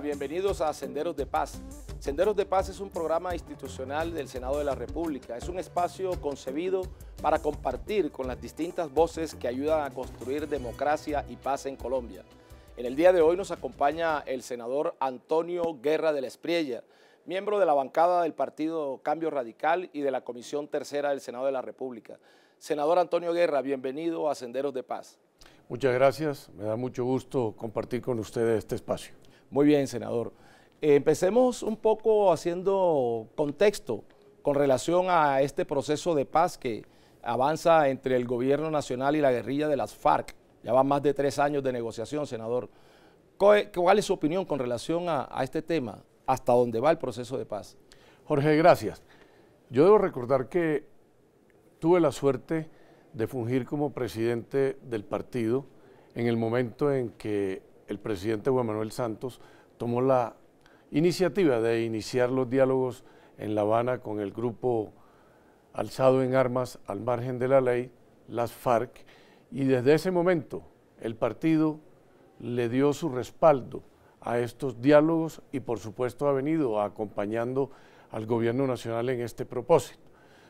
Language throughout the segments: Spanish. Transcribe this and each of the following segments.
bienvenidos a Senderos de Paz. Senderos de Paz es un programa institucional del Senado de la República. Es un espacio concebido para compartir con las distintas voces que ayudan a construir democracia y paz en Colombia. En el día de hoy nos acompaña el senador Antonio Guerra de la Espriella, miembro de la bancada del Partido Cambio Radical y de la Comisión Tercera del Senado de la República. Senador Antonio Guerra, bienvenido a Senderos de Paz. Muchas gracias, me da mucho gusto compartir con ustedes este espacio. Muy bien, senador. Empecemos un poco haciendo contexto con relación a este proceso de paz que avanza entre el gobierno nacional y la guerrilla de las FARC. Ya van más de tres años de negociación, senador. ¿Cuál es su opinión con relación a, este tema? ¿Hasta dónde va el proceso de paz? Jorge, gracias. Yo debo recordar que tuve la suerte de fungir como presidente del partido en el momento en que el presidente Juan Manuel Santos tomó la iniciativa de iniciar los diálogos en La Habana con el grupo alzado en armas al margen de la ley, las FARC, y desde ese momento el partido le dio su respaldo a estos diálogos y por supuesto ha venido acompañando al gobierno nacional en este propósito.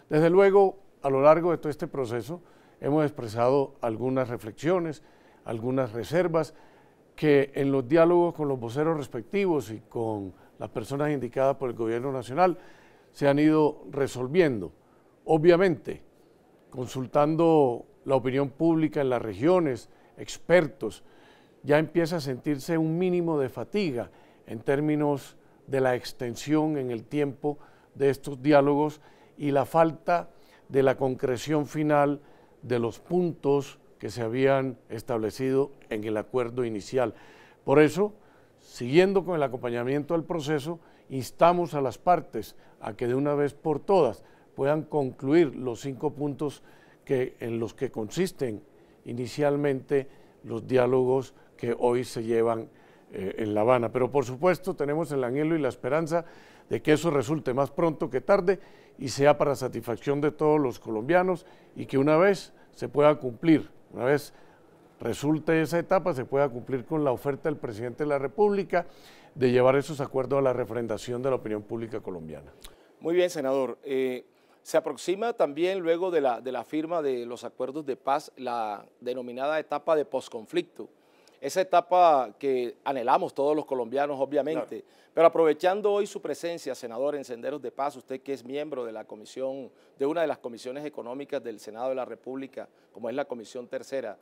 Desde luego, a lo largo de todo este proceso hemos expresado algunas reflexiones, algunas reservas, que en los diálogos con los voceros respectivos y con las personas indicadas por el gobierno nacional se han ido resolviendo. Obviamente, consultando la opinión pública en las regiones, expertos, ya empieza a sentirse un mínimo de fatiga en términos de la extensión en el tiempo de estos diálogos y la falta de la concreción final de los puntos que se habían establecido en el acuerdo inicial. Por eso, siguiendo con el acompañamiento al proceso, instamos a las partes a que de una vez por todas puedan concluir los cinco puntos que, en los que consisten inicialmente los diálogos que hoy se llevan eh, en La Habana. Pero por supuesto tenemos el anhelo y la esperanza de que eso resulte más pronto que tarde y sea para satisfacción de todos los colombianos y que una vez se pueda cumplir una vez resulte esa etapa, se pueda cumplir con la oferta del presidente de la República de llevar esos acuerdos a la refrendación de la opinión pública colombiana. Muy bien, senador. Eh, se aproxima también luego de la, de la firma de los acuerdos de paz la denominada etapa de posconflicto esa etapa que anhelamos todos los colombianos, obviamente. Pero aprovechando hoy su presencia, senador, en Senderos de Paz, usted que es miembro de la comisión, de una de las comisiones económicas del Senado de la República, como es la Comisión Tercera,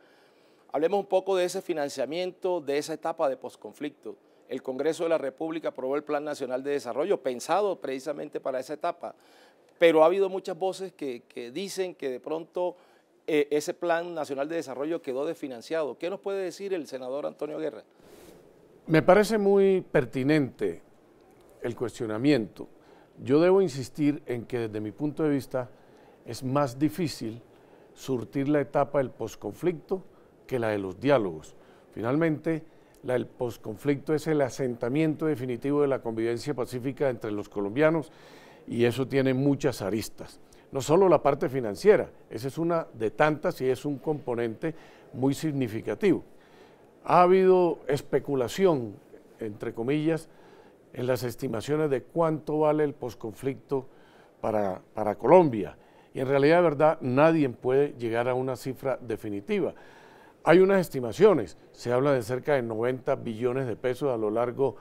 hablemos un poco de ese financiamiento, de esa etapa de posconflicto. El Congreso de la República aprobó el Plan Nacional de Desarrollo, pensado precisamente para esa etapa. Pero ha habido muchas voces que, que dicen que de pronto eh, ese Plan Nacional de Desarrollo quedó desfinanciado. ¿Qué nos puede decir el senador Antonio Guerra? Me parece muy pertinente el cuestionamiento. Yo debo insistir en que desde mi punto de vista es más difícil surtir la etapa del posconflicto que la de los diálogos. Finalmente, la del posconflicto es el asentamiento definitivo de la convivencia pacífica entre los colombianos y eso tiene muchas aristas. No solo la parte financiera, esa es una de tantas y es un componente muy significativo. Ha habido especulación, entre comillas, en las estimaciones de cuánto vale el posconflicto para, para Colombia. Y en realidad, de verdad, nadie puede llegar a una cifra definitiva. Hay unas estimaciones, se habla de cerca de 90 billones de pesos a lo largo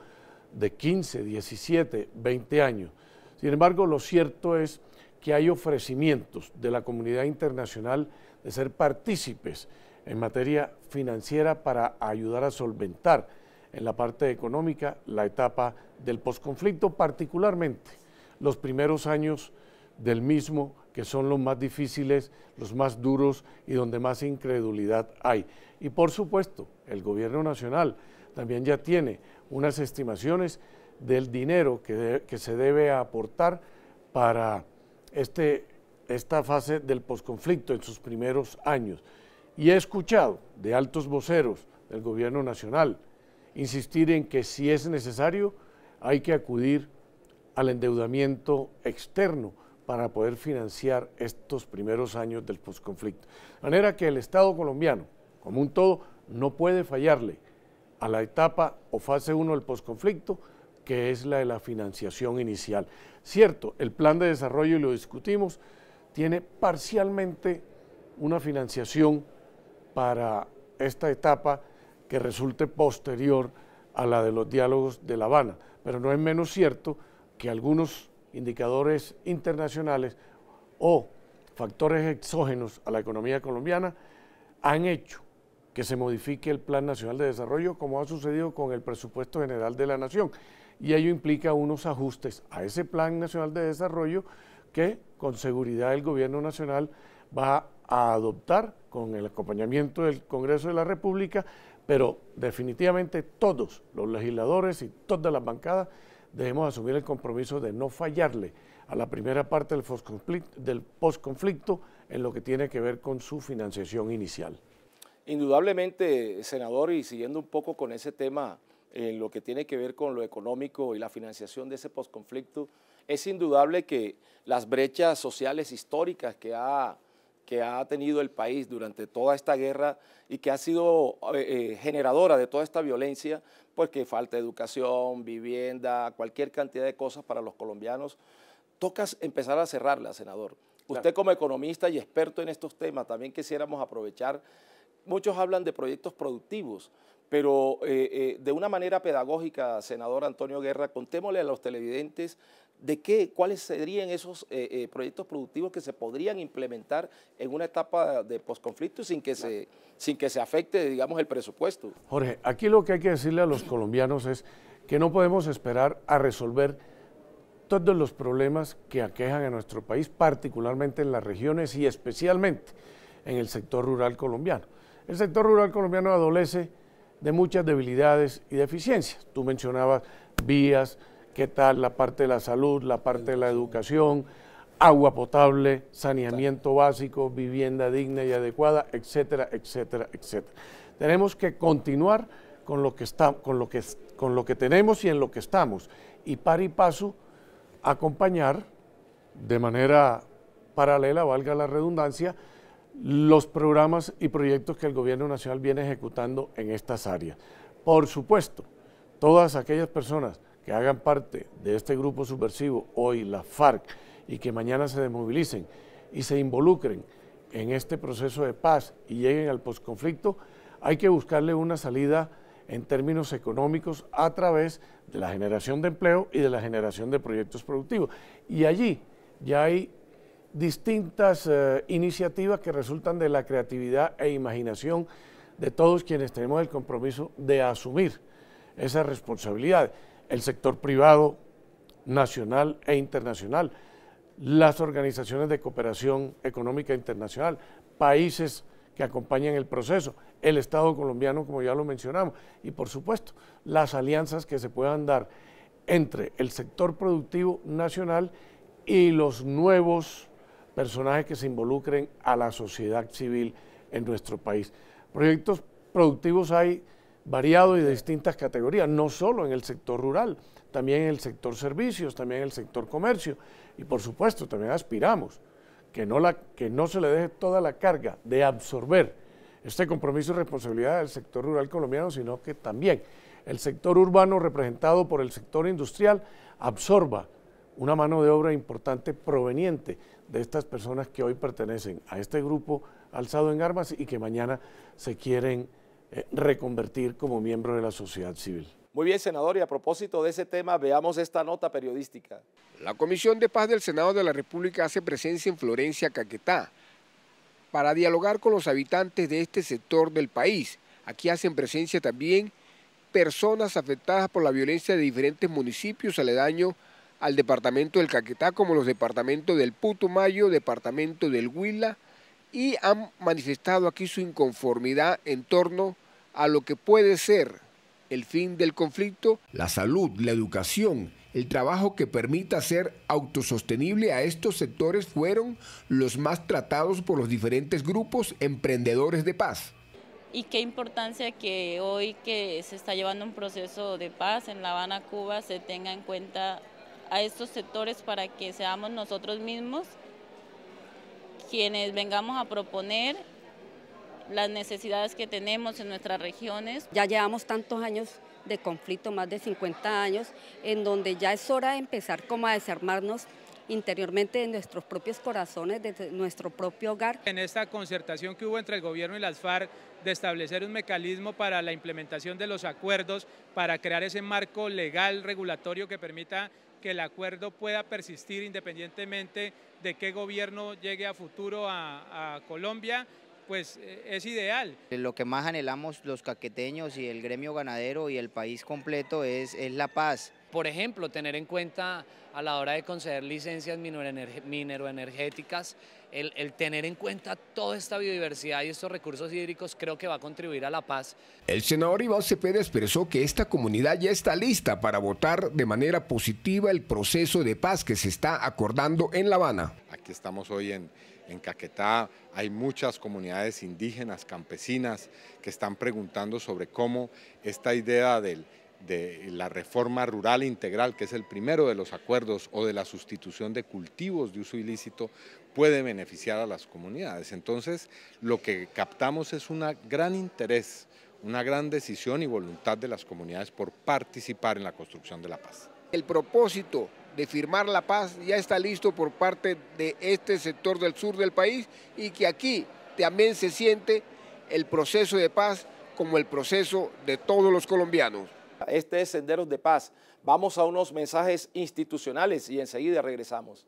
de 15, 17, 20 años. Sin embargo, lo cierto es que hay ofrecimientos de la comunidad internacional de ser partícipes en materia financiera para ayudar a solventar en la parte económica la etapa del posconflicto, particularmente los primeros años del mismo, que son los más difíciles, los más duros y donde más incredulidad hay. Y por supuesto, el gobierno nacional también ya tiene unas estimaciones del dinero que se debe aportar para este, esta fase del posconflicto en sus primeros años. Y he escuchado de altos voceros del gobierno nacional insistir en que si es necesario hay que acudir al endeudamiento externo para poder financiar estos primeros años del posconflicto. De manera que el Estado colombiano, como un todo, no puede fallarle a la etapa o fase 1 del posconflicto que es la de la financiación inicial. Cierto, el plan de desarrollo, y lo discutimos, tiene parcialmente una financiación para esta etapa que resulte posterior a la de los diálogos de La Habana, pero no es menos cierto que algunos indicadores internacionales o factores exógenos a la economía colombiana han hecho que se modifique el Plan Nacional de Desarrollo, como ha sucedido con el Presupuesto General de la Nación y ello implica unos ajustes a ese Plan Nacional de Desarrollo que con seguridad el Gobierno Nacional va a adoptar con el acompañamiento del Congreso de la República, pero definitivamente todos los legisladores y todas las bancadas debemos asumir el compromiso de no fallarle a la primera parte del postconflicto, del en lo que tiene que ver con su financiación inicial. Indudablemente, senador, y siguiendo un poco con ese tema en lo que tiene que ver con lo económico y la financiación de ese posconflicto, es indudable que las brechas sociales históricas que ha, que ha tenido el país durante toda esta guerra y que ha sido eh, eh, generadora de toda esta violencia, porque pues falta educación, vivienda, cualquier cantidad de cosas para los colombianos, toca empezar a cerrarla, senador. Usted como economista y experto en estos temas, también quisiéramos aprovechar, muchos hablan de proyectos productivos, pero eh, eh, de una manera pedagógica, senador Antonio Guerra, contémosle a los televidentes de qué, cuáles serían esos eh, proyectos productivos que se podrían implementar en una etapa de posconflicto sin que se sin que se afecte, digamos, el presupuesto. Jorge, aquí lo que hay que decirle a los colombianos es que no podemos esperar a resolver todos los problemas que aquejan a nuestro país, particularmente en las regiones y especialmente en el sector rural colombiano. El sector rural colombiano adolece de muchas debilidades y deficiencias. Tú mencionabas vías, qué tal la parte de la salud, la parte de la educación, agua potable, saneamiento básico, vivienda digna y adecuada, etcétera, etcétera, etcétera. Tenemos que continuar con lo que, con lo que, con lo que tenemos y en lo que estamos y par y paso acompañar de manera paralela, valga la redundancia, los programas y proyectos que el gobierno nacional viene ejecutando en estas áreas. Por supuesto, todas aquellas personas que hagan parte de este grupo subversivo, hoy la FARC, y que mañana se desmovilicen y se involucren en este proceso de paz y lleguen al posconflicto, hay que buscarle una salida en términos económicos a través de la generación de empleo y de la generación de proyectos productivos. Y allí ya hay distintas eh, iniciativas que resultan de la creatividad e imaginación de todos quienes tenemos el compromiso de asumir esa responsabilidad, el sector privado, nacional e internacional, las organizaciones de cooperación económica internacional, países que acompañan el proceso, el Estado colombiano, como ya lo mencionamos, y por supuesto las alianzas que se puedan dar entre el sector productivo nacional y los nuevos personajes que se involucren a la sociedad civil en nuestro país. Proyectos productivos hay variados y de distintas categorías, no solo en el sector rural, también en el sector servicios, también en el sector comercio y por supuesto también aspiramos que no, que no se le deje toda la carga de absorber este compromiso y responsabilidad del sector rural colombiano, sino que también el sector urbano representado por el sector industrial absorba una mano de obra importante proveniente de estas personas que hoy pertenecen a este grupo alzado en armas y que mañana se quieren eh, reconvertir como miembros de la sociedad civil. Muy bien, senador, y a propósito de ese tema, veamos esta nota periodística. La Comisión de Paz del Senado de la República hace presencia en Florencia, Caquetá, para dialogar con los habitantes de este sector del país. Aquí hacen presencia también personas afectadas por la violencia de diferentes municipios aledaños al departamento del Caquetá como los departamentos del Putumayo, departamento del Huila, y han manifestado aquí su inconformidad en torno a lo que puede ser el fin del conflicto. La salud, la educación, el trabajo que permita ser autosostenible a estos sectores fueron los más tratados por los diferentes grupos emprendedores de paz. Y qué importancia que hoy que se está llevando un proceso de paz en La Habana, Cuba, se tenga en cuenta a estos sectores para que seamos nosotros mismos quienes vengamos a proponer las necesidades que tenemos en nuestras regiones. Ya llevamos tantos años de conflicto, más de 50 años, en donde ya es hora de empezar como a desarmarnos interiormente de nuestros propios corazones, de nuestro propio hogar. En esta concertación que hubo entre el gobierno y las FARC de establecer un mecanismo para la implementación de los acuerdos, para crear ese marco legal regulatorio que permita que el acuerdo pueda persistir independientemente de qué gobierno llegue a futuro a, Colombia, pues eh, es ideal. Eh, lo que más anhelamos los caqueteños y el gremio ganadero y el país completo es, es la paz por ejemplo, tener en cuenta a la hora de conceder licencias mineroenergéticas, el, tener en cuenta toda esta biodiversidad y estos recursos hídricos creo que va a contribuir a la paz. El senador Iván Cepeda expresó que esta comunidad ya está lista para votar de manera positiva el proceso de paz que se está acordando en La Habana. Aquí estamos hoy en Caquetá hay muchas comunidades indígenas, campesinas, que están preguntando sobre cómo esta idea del de la reforma rural integral, que es el primero de los acuerdos, o de la sustitución de cultivos de uso ilícito, puede beneficiar a las comunidades. Entonces, lo que captamos es un gran interés, una gran decisión y voluntad de las comunidades por participar en la construcción de la paz. El propósito de firmar la paz ya está listo por parte de este sector del sur del país y que aquí también se siente el proceso de paz como el proceso de todos los colombianos. Este es Senderos de Paz. Vamos a unos mensajes institucionales y enseguida regresamos.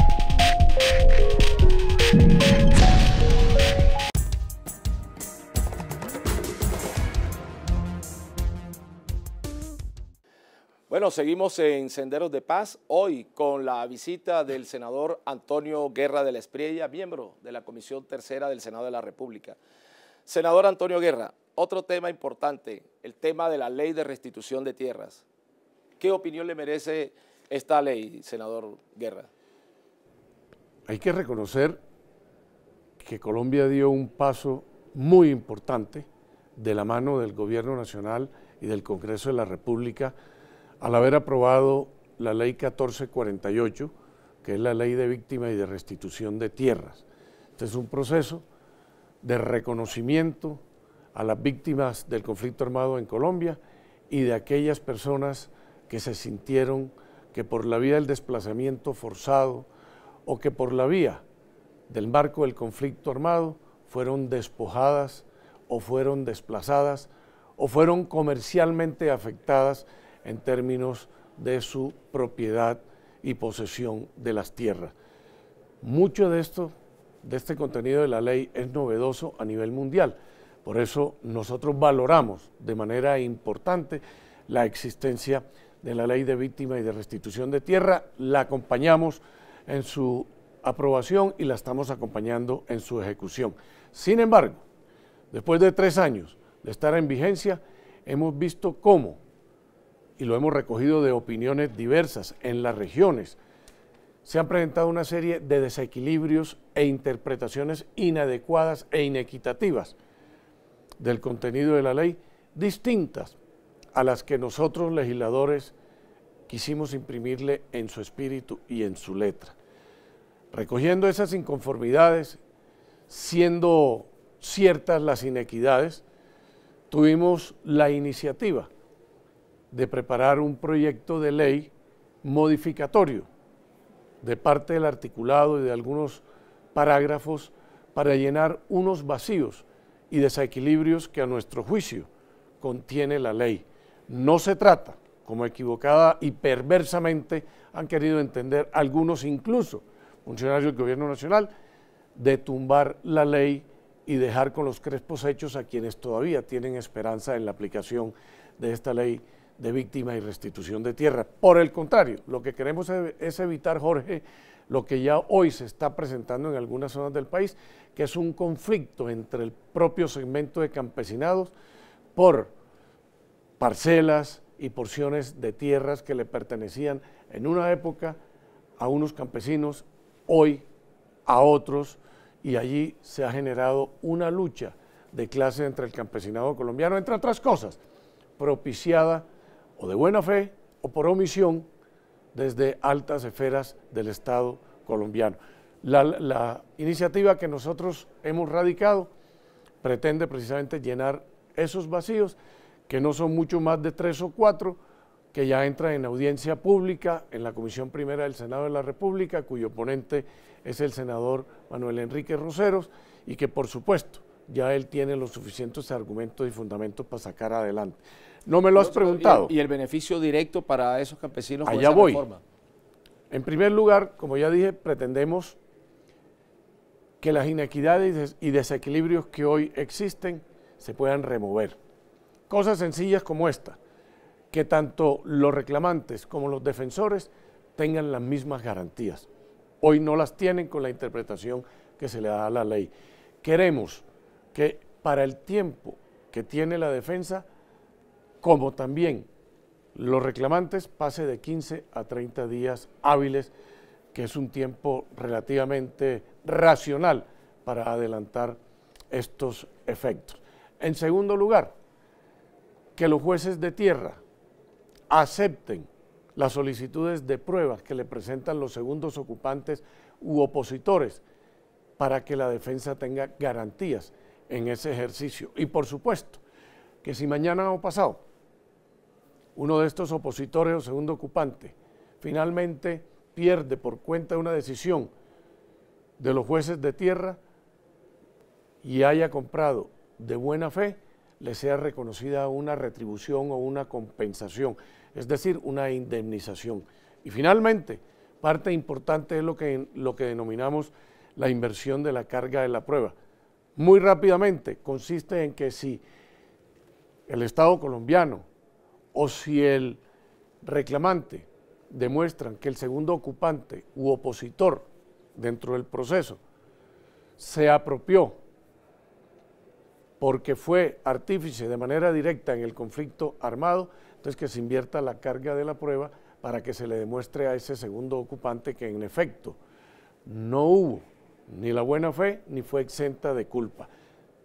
Bueno, seguimos en Senderos de Paz, hoy con la visita del senador Antonio Guerra de la Espriella, miembro de la Comisión Tercera del Senado de la República. Senador Antonio Guerra, otro tema importante, el tema de la ley de restitución de tierras. ¿Qué opinión le merece esta ley, senador Guerra? Hay que reconocer que Colombia dio un paso muy importante de la mano del Gobierno Nacional y del Congreso de la República al haber aprobado la ley 1448, que es la ley de víctima y de restitución de tierras. Este es un proceso de reconocimiento a las víctimas del conflicto armado en Colombia y de aquellas personas que se sintieron que por la vía del desplazamiento forzado o que por la vía del marco del conflicto armado fueron despojadas o fueron desplazadas o fueron comercialmente afectadas en términos de su propiedad y posesión de las tierras. Mucho de esto, de este contenido de la ley, es novedoso a nivel mundial. Por eso nosotros valoramos de manera importante la existencia de la ley de víctima y de restitución de tierra, la acompañamos en su aprobación y la estamos acompañando en su ejecución. Sin embargo, después de tres años de estar en vigencia, hemos visto cómo y lo hemos recogido de opiniones diversas en las regiones, se han presentado una serie de desequilibrios e interpretaciones inadecuadas e inequitativas del contenido de la ley, distintas a las que nosotros legisladores quisimos imprimirle en su espíritu y en su letra. Recogiendo esas inconformidades, siendo ciertas las inequidades, tuvimos la iniciativa de preparar un proyecto de ley modificatorio de parte del articulado y de algunos parágrafos para llenar unos vacíos y desequilibrios que a nuestro juicio contiene la ley. No se trata, como equivocada y perversamente han querido entender algunos incluso funcionarios del Gobierno Nacional, de tumbar la ley y dejar con los crespos hechos a quienes todavía tienen esperanza en la aplicación de esta ley de víctima y restitución de tierra. Por el contrario, lo que queremos e-, es evitar, Jorge, lo que ya hoy se está presentando en algunas zonas del país, que es un conflicto entre el propio segmento de campesinados por parcelas y porciones de tierras que le pertenecían en una época a unos campesinos, hoy a otros, y allí se ha generado una lucha de clase entre el campesinado colombiano, entre otras cosas, propiciada o de buena fe o por omisión desde altas esferas del Estado colombiano. La, iniciativa que nosotros hemos radicado pretende precisamente llenar esos vacíos, que no son mucho más de tres o cuatro, que ya entran en audiencia pública en la Comisión Primera del Senado de la República, cuyo ponente es el senador Manuel Enrique Roseros, y que por supuesto ya él tiene los suficientes argumentos y fundamentos para sacar adelante. No me lo has preguntado. Y el beneficio directo para esos campesinos Allá voy. En primer lugar, como ya dije, pretendemos que las inequidades y desequilibrios que hoy existen se puedan remover. Cosas sencillas como esta, que tanto los reclamantes como los defensores tengan las mismas garantías. Hoy no las tienen con la interpretación que se le da a la ley. Queremos que para el tiempo que tiene la defensa como también los reclamantes pase de 15 a 30 días hábiles, que es un tiempo relativamente racional para adelantar estos efectos. En segundo lugar, que los jueces de tierra acepten las solicitudes de pruebas que le presentan los segundos ocupantes u opositores para que la defensa tenga garantías en ese ejercicio. Y por supuesto, que si mañana o pasado uno de estos opositores o segundo ocupante finalmente pierde por cuenta de una decisión de los jueces de tierra y haya comprado de buena fe, le sea reconocida una retribución o una compensación, es decir, una indemnización. Y finalmente, parte importante es lo que, lo que denominamos la inversión de la carga de la prueba. Muy rápidamente, consiste en que si el Estado colombiano o si el reclamante demuestra que el segundo ocupante u opositor dentro del proceso se apropió porque fue artífice de manera directa en el conflicto armado, entonces que se invierta la carga de la prueba para que se le demuestre a ese segundo ocupante que en efecto no hubo ni la buena fe ni fue exenta de culpa.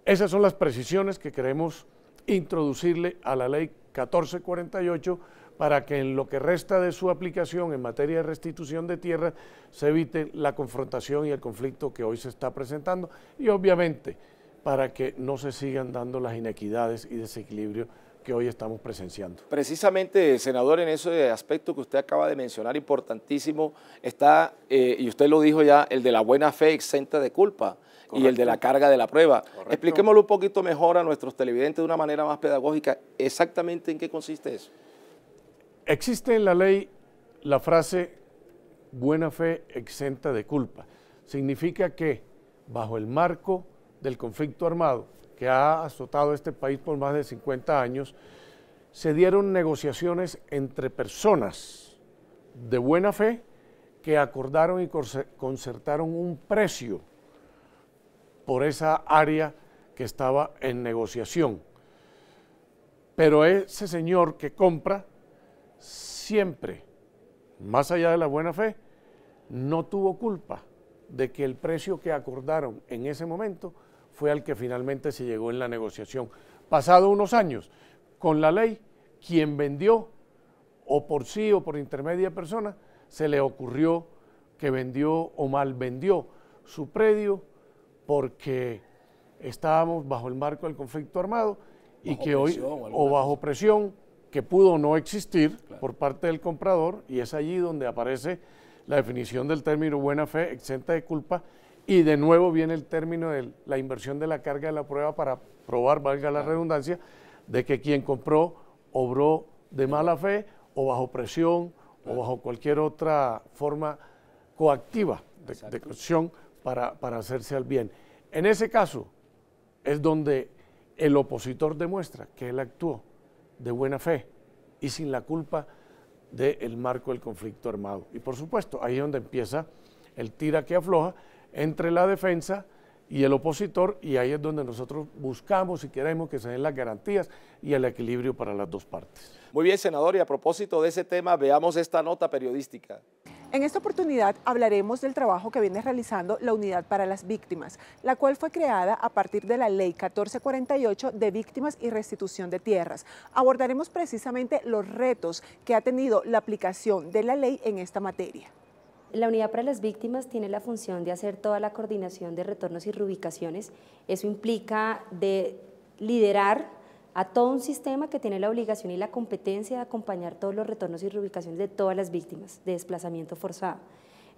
Esas son las precisiones que queremos introducirle a la ley 1448 para que en lo que resta de su aplicación en materia de restitución de tierra se evite la confrontación y el conflicto que hoy se está presentando y obviamente para que no se sigan dando las inequidades y desequilibrios que hoy estamos presenciando. Precisamente, senador, en ese aspecto que usted acaba de mencionar, importantísimo, está, eh, y usted lo dijo ya, el de la buena fe exenta de culpa y el de la carga de la prueba. Expliquémoslo un poquito mejor a nuestros televidentes de una manera más pedagógica, exactamente en qué consiste eso. Existe en la ley la frase buena fe exenta de culpa. Significa que bajo el marco del conflicto armado, que ha azotado este país por más de 50 años, se dieron negociaciones entre personas de buena fe que acordaron y concertaron un precio por esa área que estaba en negociación. Pero ese señor que compra siempre, más allá de la buena fe, no tuvo culpa de que el precio que acordaron en ese momento fue al que finalmente se llegó en la negociación. Pasado unos años, con la ley, quien vendió, o por sí o por intermedia persona, se le ocurrió que vendió o mal vendió su predio porque estábamos bajo el marco del conflicto armado y que hoy, o, bajo presión, que pudo no existir por parte del comprador, y es allí donde aparece la definición del término buena fe, exenta de culpa, y de nuevo viene el término de la inversión de la carga de la prueba para probar, valga la redundancia, de que quien compró obró de mala fe o bajo presión o bajo cualquier otra forma coactiva de, de para, hacerse al bien. En ese caso es donde el opositor demuestra que él actuó de buena fe y sin la culpa del marco del conflicto armado. Y por supuesto, ahí es donde empieza el tira que afloja entre la defensa y el opositor y ahí es donde nosotros buscamos y queremos que se den las garantías y el equilibrio para las dos partes. Muy bien, senador, y a propósito de ese tema, veamos esta nota periodística. En esta oportunidad hablaremos del trabajo que viene realizando la Unidad para las Víctimas, la cual fue creada a partir de la Ley 1448 de Víctimas y Restitución de Tierras. Abordaremos precisamente los retos que ha tenido la aplicación de la ley en esta materia. La unidad para las víctimas tiene la función de hacer toda la coordinación de retornos y reubicaciones. Eso implica de liderar a todo un sistema que tiene la obligación y la competencia de acompañar todos los retornos y reubicaciones de todas las víctimas de desplazamiento forzado.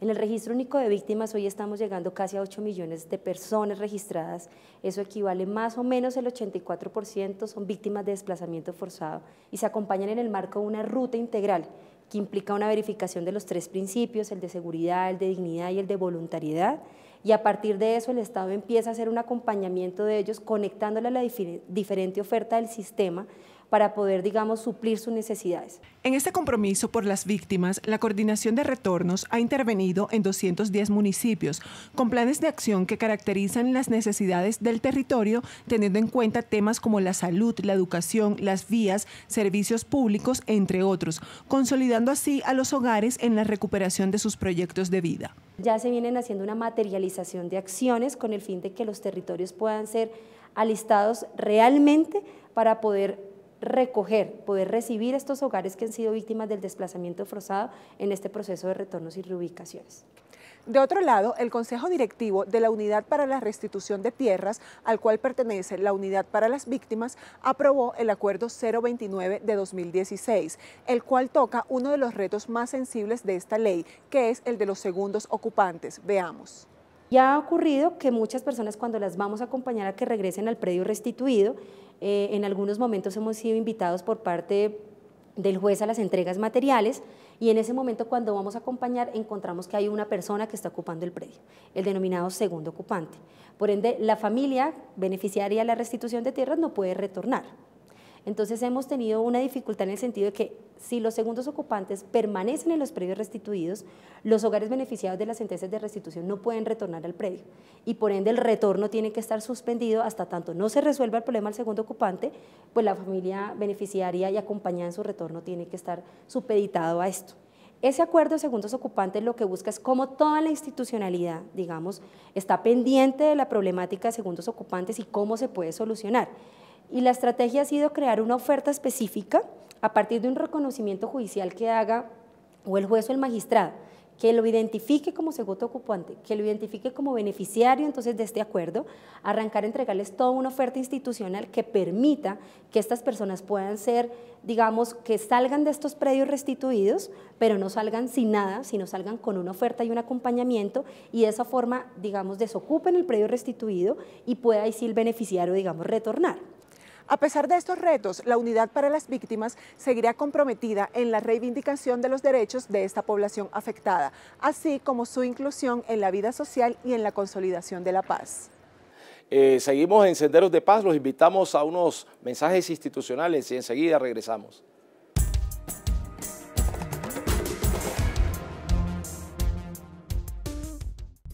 En el registro único de víctimas hoy estamos llegando casi a 8 millones de personas registradas, eso equivale más o menos el 84% son víctimas de desplazamiento forzado y se acompañan en el marco de una ruta integral que implica una verificación de los tres principios, el de seguridad, el de dignidad y el de voluntariedad. Y a partir de eso el Estado empieza a hacer un acompañamiento de ellos, conectándole a la diferente oferta del sistema para poder, digamos, suplir sus necesidades. En este compromiso por las víctimas, la Coordinación de Retornos ha intervenido en 210 municipios con planes de acción que caracterizan las necesidades del territorio, teniendo en cuenta temas como la salud, la educación, las vías, servicios públicos, entre otros, consolidando así a los hogares en la recuperación de sus proyectos de vida. Ya se vienen haciendo una materialización de acciones con el fin de que los territorios puedan ser alistados realmente para poder recoger, poder recibir estos hogares que han sido víctimas del desplazamiento forzado en este proceso de retornos y reubicaciones. De otro lado, el Consejo Directivo de la Unidad para la Restitución de Tierras, al cual pertenece la Unidad para las Víctimas, aprobó el Acuerdo 029 de 2016, el cual toca uno de los retos más sensibles de esta ley, que es el de los segundos ocupantes. Veamos. Ya ha ocurrido que muchas personas cuando las vamos a acompañar a que regresen al predio restituido, eh, en algunos momentos hemos sido invitados por parte del juez a las entregas materiales y en ese momento cuando vamos a acompañar encontramos que hay una persona que está ocupando el predio, el denominado segundo ocupante. Por ende, la familia beneficiaria de la restitución de tierras no puede retornar. Entonces hemos tenido una dificultad en el sentido de que si los segundos ocupantes permanecen en los predios restituidos, los hogares beneficiados de las sentencias de restitución no pueden retornar al predio y por ende el retorno tiene que estar suspendido hasta tanto no se resuelva el problema al segundo ocupante, pues la familia beneficiaria y acompañada en su retorno tiene que estar supeditado a esto. Ese acuerdo de segundos ocupantes lo que busca es cómo toda la institucionalidad, digamos, está pendiente de la problemática de segundos ocupantes y cómo se puede solucionar. Y la estrategia ha sido crear una oferta específica a partir de un reconocimiento judicial que haga o el juez o el magistrado, que lo identifique como segundo ocupante, que lo identifique como beneficiario entonces de este acuerdo, arrancar entregarles toda una oferta institucional que permita que estas personas puedan ser, digamos, que salgan de estos predios restituidos, pero no salgan sin nada, sino salgan con una oferta y un acompañamiento y de esa forma, digamos, desocupen el predio restituido y pueda decir el beneficiario, digamos, retornar. A pesar de estos retos, la Unidad para las Víctimas seguirá comprometida en la reivindicación de los derechos de esta población afectada, así como su inclusión en la vida social y en la consolidación de la paz. Eh, seguimos en Senderos de Paz, los invitamos a unos mensajes institucionales y enseguida regresamos.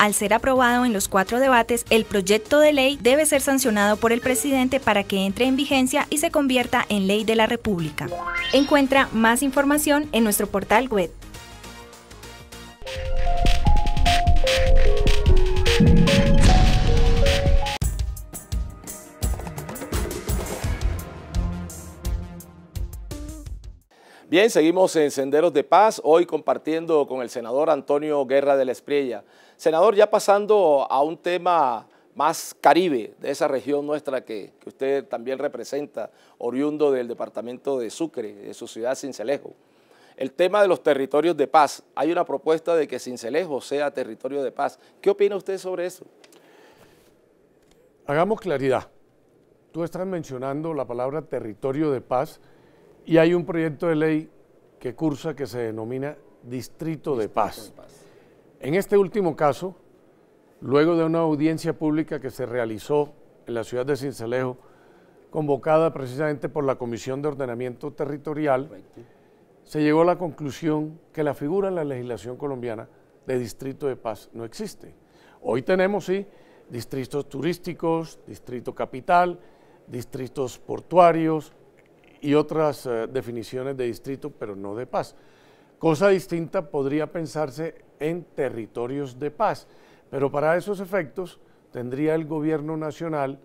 al ser aprobado en los cuatro debates, el proyecto de ley debe ser sancionado por el presidente para que entre en vigencia y se convierta en ley de la República. Encuentra más información en nuestro portal web Bien, seguimos en Senderos de Paz, hoy compartiendo con el senador Antonio Guerra de la Espriella. Senador, ya pasando a un tema más caribe de esa región nuestra que, que usted también representa, oriundo del departamento de Sucre, de su ciudad Cincelejo. El tema de los territorios de paz, hay una propuesta de que Cincelejo sea territorio de paz. ¿Qué opina usted sobre eso? Hagamos claridad. Tú estás mencionando la palabra territorio de paz, y hay un proyecto de ley que cursa que se denomina Distrito, de, paz. En este último caso, luego de una audiencia pública que se realizó en la ciudad de Cincelejo, convocada precisamente por la Comisión de Ordenamiento Territorial, se llegó a la conclusión que la figura en la legislación colombiana de distrito de paz no existe. Hoy tenemos, sí, distritos turísticos, distrito capital, distritos portuarios, y otras eh, definiciones de distrito, pero no de paz. Cosa distinta podría pensarse en territorios de paz, pero para esos efectos tendría el gobierno nacional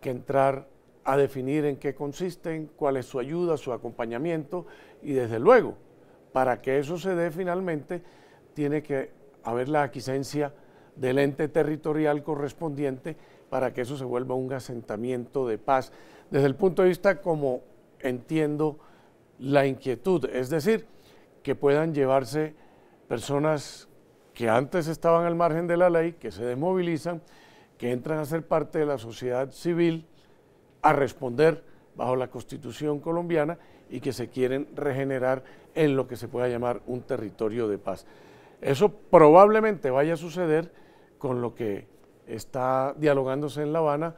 que entrar a definir en qué consisten, cuál es su ayuda, su acompañamiento y desde luego, para que eso se dé finalmente, tiene que haber la aquiescencia del ente territorial correspondiente para que eso se vuelva un asentamiento de paz. Desde el punto de vista como entiendo la inquietud, es decir, que puedan llevarse personas que antes estaban al margen de la ley, que se desmovilizan, que entran a ser parte de la sociedad civil, a responder bajo la constitución colombiana y que se quieren regenerar en lo que se pueda llamar un territorio de paz. Eso probablemente vaya a suceder con lo que está dialogándose en La Habana,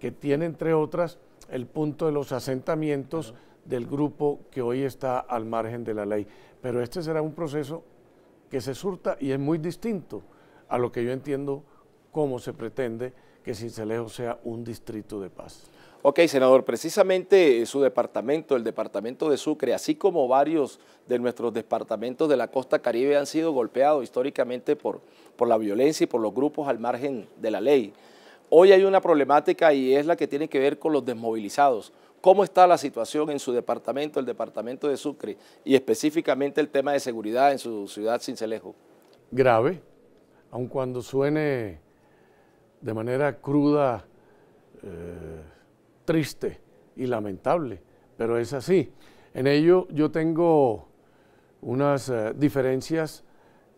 que tiene entre otras el punto de los asentamientos del grupo que hoy está al margen de la ley. Pero este será un proceso que se surta y es muy distinto a lo que yo entiendo cómo se pretende que Cincelejo sea un distrito de paz. Ok, senador, precisamente eh, su departamento, el departamento de Sucre, así como varios de nuestros departamentos de la costa caribe han sido golpeados históricamente por, por la violencia y por los grupos al margen de la ley. Hoy hay una problemática y es la que tiene que ver con los desmovilizados. ¿Cómo está la situación en su departamento, el departamento de Sucre, y específicamente el tema de seguridad en su ciudad Cincelejo? Grave, aun cuando suene de manera cruda, eh, triste y lamentable, pero es así. En ello yo tengo unas eh, diferencias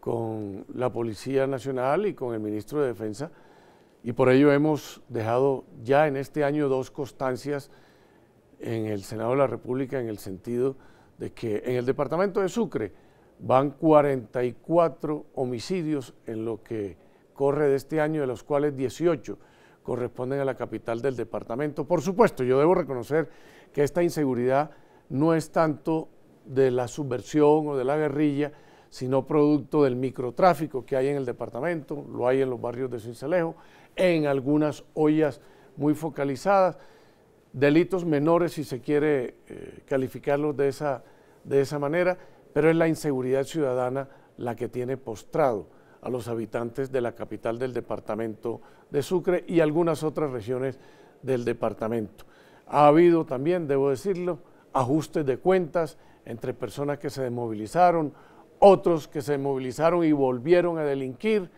con la Policía Nacional y con el Ministro de Defensa, y por ello hemos dejado ya en este año dos constancias en el Senado de la República en el sentido de que en el departamento de Sucre van 44 homicidios en lo que corre de este año, de los cuales 18 corresponden a la capital del departamento. Por supuesto, yo debo reconocer que esta inseguridad no es tanto de la subversión o de la guerrilla, sino producto del microtráfico que hay en el departamento, lo hay en los barrios de Cincelejo, en algunas ollas muy focalizadas, delitos menores si se quiere eh, calificarlos de esa, de esa manera, pero es la inseguridad ciudadana la que tiene postrado a los habitantes de la capital del departamento de Sucre y algunas otras regiones del departamento. Ha habido también, debo decirlo, ajustes de cuentas entre personas que se desmovilizaron, otros que se movilizaron y volvieron a delinquir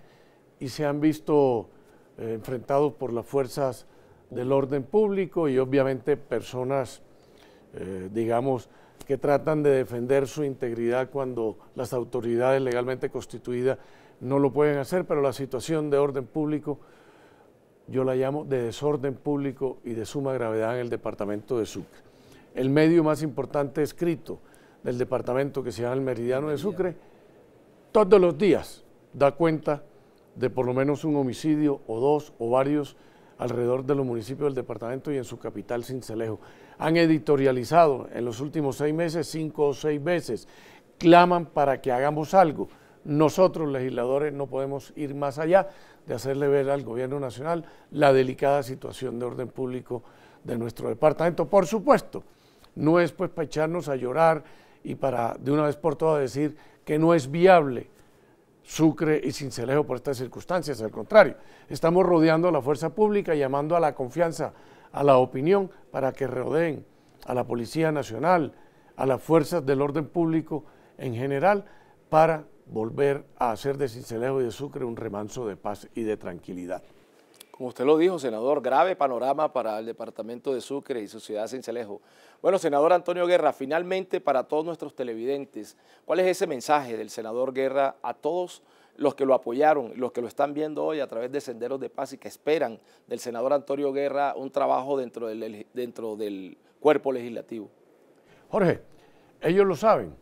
y se han visto eh, enfrentados por las fuerzas del orden público y obviamente personas, eh, digamos, que tratan de defender su integridad cuando las autoridades legalmente constituidas no lo pueden hacer, pero la situación de orden público yo la llamo de desorden público y de suma gravedad en el departamento de Sucre. El medio más importante escrito del departamento que se llama el Meridiano de Sucre, todos los días da cuenta de por lo menos un homicidio o dos o varios alrededor de los municipios del departamento y en su capital Cincelejo. Han editorializado en los últimos seis meses cinco o seis veces, claman para que hagamos algo. Nosotros, legisladores, no podemos ir más allá de hacerle ver al gobierno nacional la delicada situación de orden público de nuestro departamento. Por supuesto, no es pues para echarnos a llorar y para de una vez por todas decir que no es viable Sucre y Cincelejo por estas circunstancias, al contrario, estamos rodeando a la fuerza pública, llamando a la confianza, a la opinión, para que rodeen a la Policía Nacional, a las fuerzas del orden público en general, para volver a hacer de Cincelejo y de Sucre un remanso de paz y de tranquilidad. Como usted lo dijo, senador, grave panorama para el departamento de Sucre y su ciudad Cincelejo. Bueno, senador Antonio Guerra, finalmente para todos nuestros televidentes, ¿cuál es ese mensaje del senador Guerra a todos los que lo apoyaron, los que lo están viendo hoy a través de Senderos de Paz y que esperan del senador Antonio Guerra un trabajo dentro del, dentro del cuerpo legislativo? Jorge, ellos lo saben.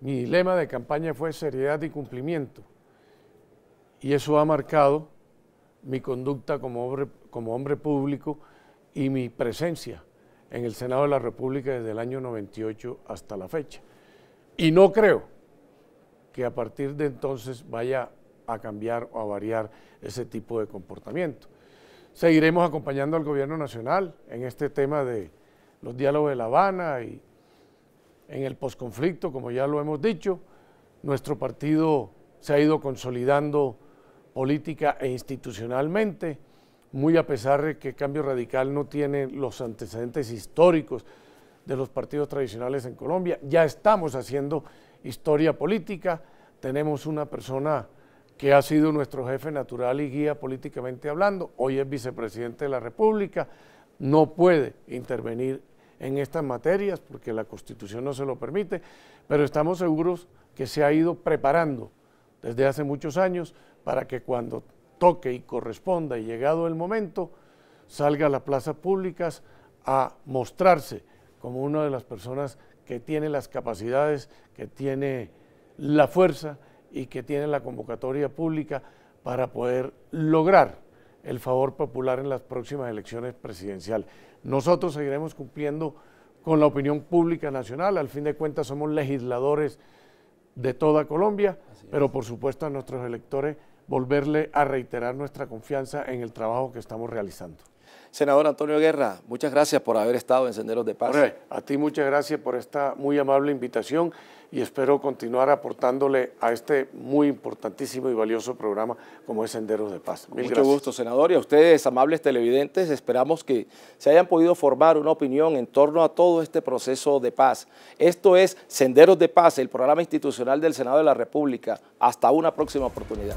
Mi lema de campaña fue seriedad y cumplimiento. Y eso ha marcado mi conducta como hombre, como hombre público y mi presencia en el Senado de la República desde el año 98 hasta la fecha. Y no creo que a partir de entonces vaya a cambiar o a variar ese tipo de comportamiento. Seguiremos acompañando al gobierno nacional en este tema de los diálogos de La Habana y en el posconflicto, como ya lo hemos dicho. Nuestro partido se ha ido consolidando política e institucionalmente, muy a pesar de que Cambio Radical no tiene los antecedentes históricos de los partidos tradicionales en Colombia. Ya estamos haciendo historia política, tenemos una persona que ha sido nuestro jefe natural y guía políticamente hablando, hoy es vicepresidente de la República, no puede intervenir en estas materias porque la Constitución no se lo permite, pero estamos seguros que se ha ido preparando desde hace muchos años para que cuando toque y corresponda y llegado el momento, salga a las plazas públicas a mostrarse como una de las personas que tiene las capacidades, que tiene la fuerza y que tiene la convocatoria pública para poder lograr el favor popular en las próximas elecciones presidenciales. Nosotros seguiremos cumpliendo con la opinión pública nacional, al fin de cuentas somos legisladores de toda Colombia, pero por supuesto a nuestros electores volverle a reiterar nuestra confianza en el trabajo que estamos realizando. Senador Antonio Guerra, muchas gracias por haber estado en Senderos de Paz. a ti muchas gracias por esta muy amable invitación y espero continuar aportándole a este muy importantísimo y valioso programa como es Senderos de Paz. Mucho gusto, senador, y a ustedes, amables televidentes, esperamos que se hayan podido formar una opinión en torno a todo este proceso de paz. Esto es Senderos de Paz, el programa institucional del Senado de la República. Hasta una próxima oportunidad.